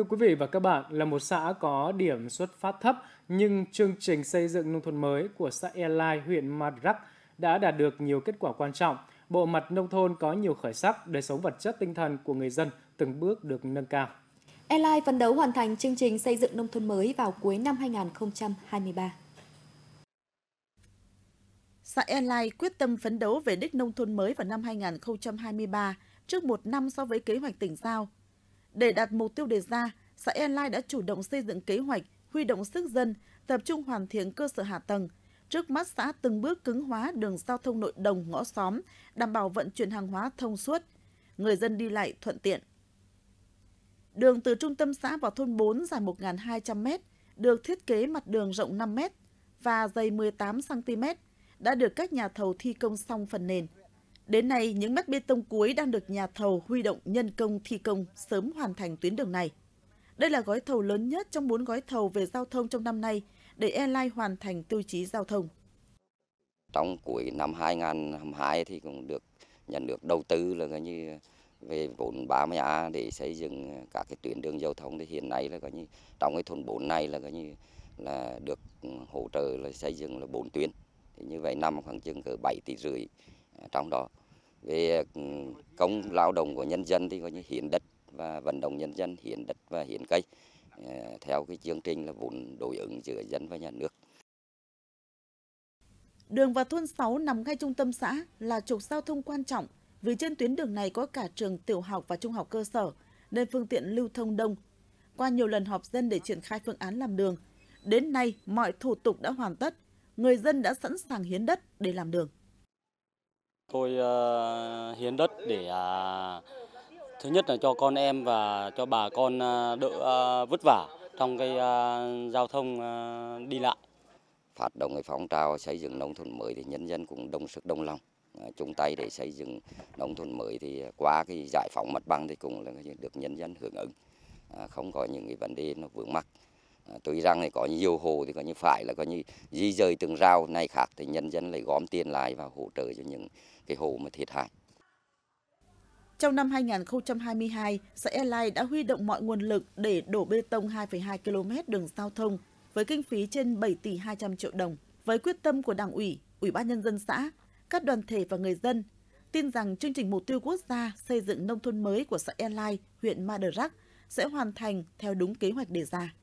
Thưa quý vị và các bạn, là một xã có điểm xuất phát thấp nhưng chương trình xây dựng nông thôn mới của xã E Lai, huyện Madrak đã đạt được nhiều kết quả quan trọng. Bộ mặt nông thôn có nhiều khởi sắc, đời sống vật chất tinh thần của người dân từng bước được nâng cao. E Lai phấn đấu hoàn thành chương trình xây dựng nông thôn mới vào cuối năm 2023. Xã E Lai quyết tâm phấn đấu về đích nông thôn mới vào năm 2023, trước một năm so với kế hoạch tỉnh giao để đạt mục tiêu đề ra, xã Airline đã chủ động xây dựng kế hoạch, huy động sức dân, tập trung hoàn thiện cơ sở hạ tầng. Trước mắt xã từng bước cứng hóa đường giao thông nội đồng ngõ xóm, đảm bảo vận chuyển hàng hóa thông suốt, người dân đi lại thuận tiện. Đường từ trung tâm xã vào thôn 4 dài 1.200m, được thiết kế mặt đường rộng 5m và dày 18cm, đã được các nhà thầu thi công xong phần nền. Đến nay, những mắt bê tông cuối đang được nhà thầu huy động nhân công thi công sớm hoàn thành tuyến đường này. Đây là gói thầu lớn nhất trong 4 gói thầu về giao thông trong năm nay để Airline hoàn thành tiêu chí giao thông. Trong cuối năm 2022 thì cũng được nhận được đầu tư là coi như về vốn 30 A để xây dựng các cái tuyến đường giao thông thì hiện nay là coi như trong cái thôn 4 này là coi như là được hỗ trợ là xây dựng là 4 tuyến. Thì như vậy năm khoảng chừng cỡ 7 tỷ rưỡi à, trong đó về ừ, công lao động của nhân dân thì có như hiến đất và vận động nhân dân hiến đất và hiến cây ờ, theo cái chương trình là vốn đối ứng giữa dân và nhà nước. Đường vào thôn 6 nằm ngay trung tâm xã là trục giao thông quan trọng vì trên tuyến đường này có cả trường tiểu học và trung học cơ sở nên phương tiện lưu thông đông. Qua nhiều lần họp dân để triển khai phương án làm đường, đến nay mọi thủ tục đã hoàn tất, người dân đã sẵn sàng hiến đất để làm đường. Tôi ờ, hiến đất để à, thứ nhất là cho con em và cho bà con ờ, đỡ ờ, vất vả trong cái giao thông đi lại. Phát động cái phong trào xây dựng nông thôn mới thì nhân dân cũng đông sức đông lòng chung tay để xây dựng nông thôn mới thì qua cái giải phóng mặt bằng thì cũng là được nhân dân hưởng ứng không có những cái vấn đề nó vướng mắc Ờ, tuy rằng thì có nhiều hồ thì có như phải là có như di rời từng rau này khác thì nhân dân lại gom tiền lại và hỗ trợ cho những cái hồ mà thiệt hại. Trong năm 2022, xã E Lai đã huy động mọi nguồn lực để đổ bê tông 2,2 km đường giao thông với kinh phí trên 7 tỷ 200 triệu đồng. Với quyết tâm của Đảng ủy, Ủy ban Nhân dân xã, các đoàn thể và người dân, tin rằng chương trình mục tiêu quốc gia xây dựng nông thôn mới của xã E Lai, huyện Madurak sẽ hoàn thành theo đúng kế hoạch đề ra.